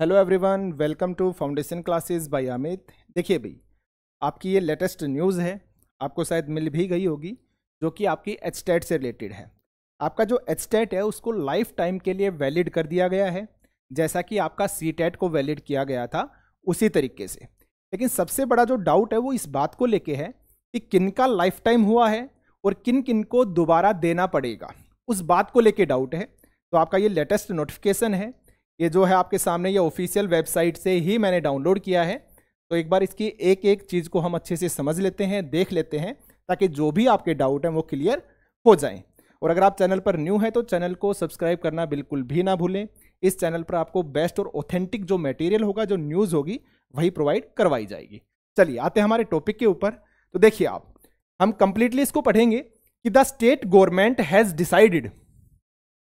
hello everyone welcome to foundation classes by Amit देखिए भाई आपकी ये लेटेस्ट न्यूज़ है आपको शायद मिल भी गई होगी जो कि आपकी एच से रिलेटेड है आपका जो एच है उसको लाइफ टाइम के लिए वैलिड कर दिया गया है जैसा कि आपका सी को वैलिड किया गया था उसी तरीके से लेकिन सबसे बड़ा जो डाउट है वो इस बात को लेके है कि किन का लाइफ टाइम हुआ है और किन किन को दोबारा देना पड़ेगा उस बात को लेके डाउट है तो आपका ये लेटेस्ट नोटिफिकेशन है ये जो है आपके सामने ये ऑफिशियल वेबसाइट से ही मैंने डाउनलोड किया है तो एक बार इसकी एक एक चीज़ को हम अच्छे से समझ लेते हैं देख लेते हैं ताकि जो भी आपके डाउट हैं वो क्लियर हो जाएं और अगर आप चैनल पर न्यू हैं तो चैनल को सब्सक्राइब करना बिल्कुल भी ना भूलें इस चैनल पर आपको बेस्ट और ऑथेंटिक जो मटेरियल होगा जो न्यूज़ होगी वही प्रोवाइड करवाई जाएगी चलिए आते हैं हमारे टॉपिक के ऊपर तो देखिए आप हम कंप्लीटली इसको पढ़ेंगे कि the state government has decided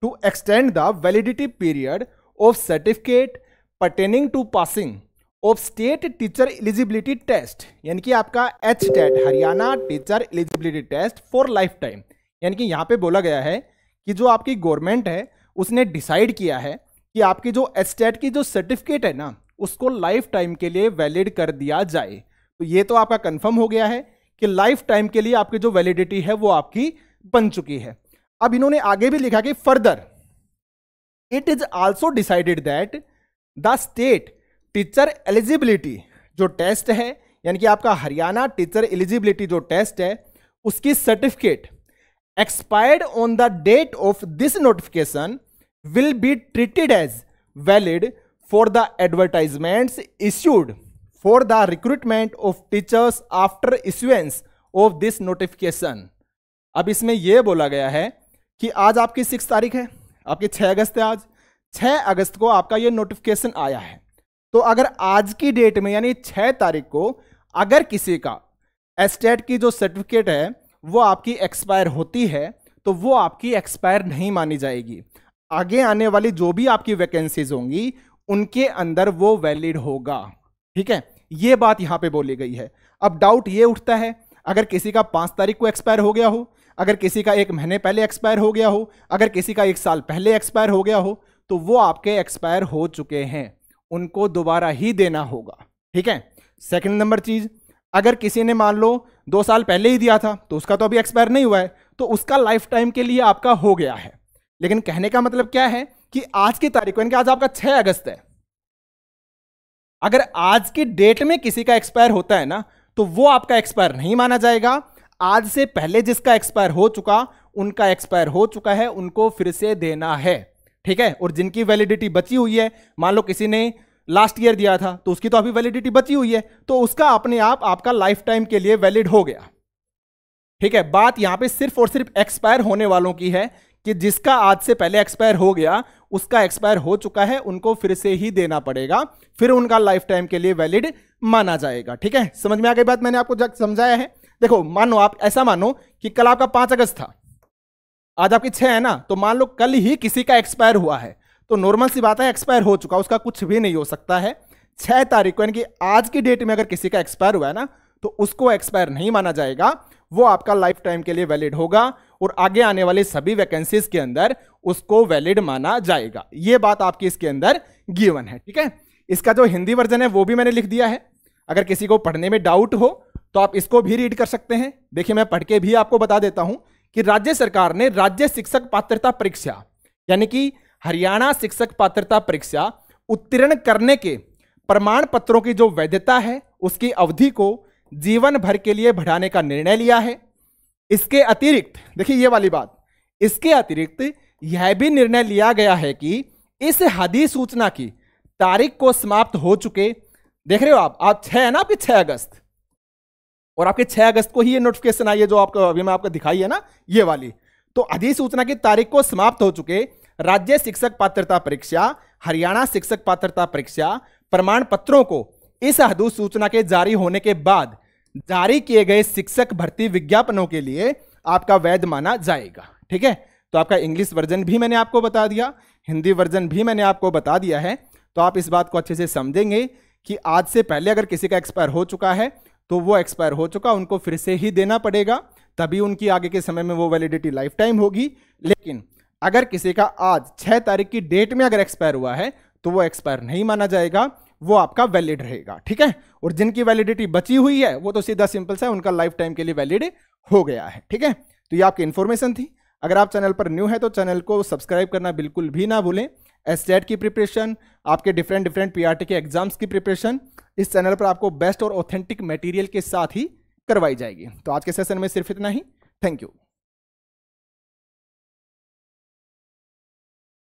to extend the validity period of certificate pertaining to passing of state teacher eligibility test यानी कि आपका H TET Haryana teacher eligibility test for lifetime यानी कि यहाँ पे बोला गया है कि जो आपकी गवर्नमेंट है उसने डिसाइड किया है कि आपकी जो एच टेट की जो सर्टिफिकेट है ना उसको लाइफ टाइम के लिए वैलिड कर दिया जाए तो ये तो आपका कन्फर्म हो गया है कि लाइफ टाइम के लिए आपकी जो वैलिडिटी है वो आपकी बन चुकी है अब इन्होंने आगे भी लिखा कि further it is also decided that the state teacher eligibility जो टेस्ट है यानी कि आपका हरियाणा टीचर एलिजिबिलिटी जो टेस्ट है उसकी certificate expired on the date of this notification will be treated as valid for the advertisements issued for the recruitment of teachers after issuance of this notification अब इसमें यह बोला गया है कि आज आपकी सिक्स तारीख है आपके छः अगस्त है आज छः अगस्त को आपका ये नोटिफिकेशन आया है तो अगर आज की डेट में यानी छः तारीख को अगर किसी का एस्टेट की जो सर्टिफिकेट है वो आपकी एक्सपायर होती है तो वो आपकी एक्सपायर नहीं मानी जाएगी आगे आने वाली जो भी आपकी वैकेंसीज होंगी उनके अंदर वो वैलिड होगा ठीक है ये बात यहां पे बोली गई है अब डाउट ये उठता है अगर किसी का पांच तारीख को एक्सपायर हो गया हो अगर किसी का एक महीने पहले एक्सपायर हो गया हो अगर किसी का एक साल पहले एक्सपायर हो गया हो तो वो आपके एक्सपायर हो चुके हैं उनको दोबारा ही देना होगा ठीक है सेकेंड नंबर चीज़ अगर किसी ने मान लो दो साल पहले ही दिया था तो उसका तो अभी एक्सपायर नहीं हुआ है तो उसका लाइफ टाइम के लिए आपका हो गया है लेकिन कहने का मतलब क्या है कि आज की तारीख यानी कि आज आपका 6 अगस्त है अगर आज की डेट में किसी का एक्सपायर होता है ना तो वो आपका एक्सपायर नहीं माना जाएगा आज से पहले जिसका एक्सपायर हो चुका उनका एक्सपायर हो चुका है उनको फिर से देना है ठीक है और जिनकी वैलिडिटी बची हुई है मान लो किसी ने लास्ट ईयर दिया था तो उसकी तो अभी वैलिडिटी बची हुई है तो उसका अपने आप आपका लाइफ टाइम के लिए वैलिड हो गया ठीक है बात यहां पे सिर्फ और सिर्फ एक्सपायर होने वालों की है कि जिसका आज से पहले एक्सपायर हो गया उसका एक्सपायर हो चुका है उनको फिर से ही देना पड़ेगा फिर उनका लाइफ टाइम के लिए वैलिड माना जाएगा ठीक है समझ में आ गई बात मैंने आपको समझाया है देखो मानो आप ऐसा मानो कि कल आपका पांच अगस्त था आज आपकी छह है ना तो मान लो कल ही किसी का एक्सपायर हुआ है तो नॉर्मल सी बात है एक्सपायर हो चुका उसका कुछ भी नहीं हो सकता है छह तारीख को यानी कि आज की डेट में अगर किसी का एक्सपायर हुआ है ना तो उसको एक्सपायर नहीं माना जाएगा वो आपका लाइफ टाइम के लिए वैलिड होगा और आगे आने वाले सभी वैकेंसीज के अंदर उसको वैलिड माना जाएगा ये बात आपकी इसके अंदर गिवन है ठीक है इसका जो हिंदी वर्जन है वो भी मैंने लिख दिया है अगर किसी को पढ़ने में डाउट हो तो आप इसको भी रीड कर सकते हैं देखिए मैं पढ़ के भी आपको बता देता हूं कि राज्य सरकार ने राज्य शिक्षक पात्रता परीक्षा यानी कि हरियाणा शिक्षक पात्रता परीक्षा उत्तीर्ण करने के प्रमाण पत्रों की जो वैधता है उसकी अवधि को जीवन भर के लिए बढ़ाने का निर्णय लिया है इसके अतिरिक्त देखिए ये वाली बात इसके अतिरिक्त यह भी निर्णय लिया गया है कि इस हदी सूचना की तारीख को समाप्त हो चुके देख रहे हो आप आप छह है ना आपके छह अगस्त और आपके छह अगस्त को ही ये नोटिफिकेशन आई है जो आपको अभी मैं आपको दिखाई है ना ये वाली तो अधिसूचना की तारीख को समाप्त हो चुके राज्य शिक्षक पात्रता परीक्षा हरियाणा शिक्षक पात्रता परीक्षा प्रमाण पत्रों को इस अधिसूचना के जारी होने के बाद जारी किए गए शिक्षक भर्ती विज्ञापनों के लिए आपका वैध माना जाएगा ठीक है तो आपका इंग्लिश वर्जन भी मैंने आपको बता दिया हिंदी वर्जन भी मैंने आपको बता दिया है तो आप इस बात को अच्छे से समझेंगे कि आज से पहले अगर किसी का एक्सपायर हो चुका है तो वो एक्सपायर हो चुका उनको फिर से ही देना पड़ेगा तभी उनकी आगे के समय में वो वैलिडिटी लाइफ टाइम होगी लेकिन अगर किसी का आज छः तारीख की डेट में अगर एक्सपायर हुआ है तो वो एक्सपायर नहीं माना जाएगा वो आपका वैलिड रहेगा ठीक है और जिनकी वैलिडिटी बची हुई है वो तो सीधा सिंपल सा है उनका लाइफ टाइम के लिए वैलिड हो गया है ठीक है तो ये आपकी इन्फॉर्मेशन थी अगर आप चैनल पर न्यू है तो चैनल को सब्सक्राइब करना बिल्कुल भी ना भूलें एस की प्रिपरेशन आपके डिफरेंट डिफरेंट पी के एग्जाम्स की प्रिपरेशन इस चैनल पर आपको बेस्ट और ऑथेंटिक मटेरियल के साथ ही करवाई जाएगी तो आज के सेशन में सिर्फ इतना ही थैंक यू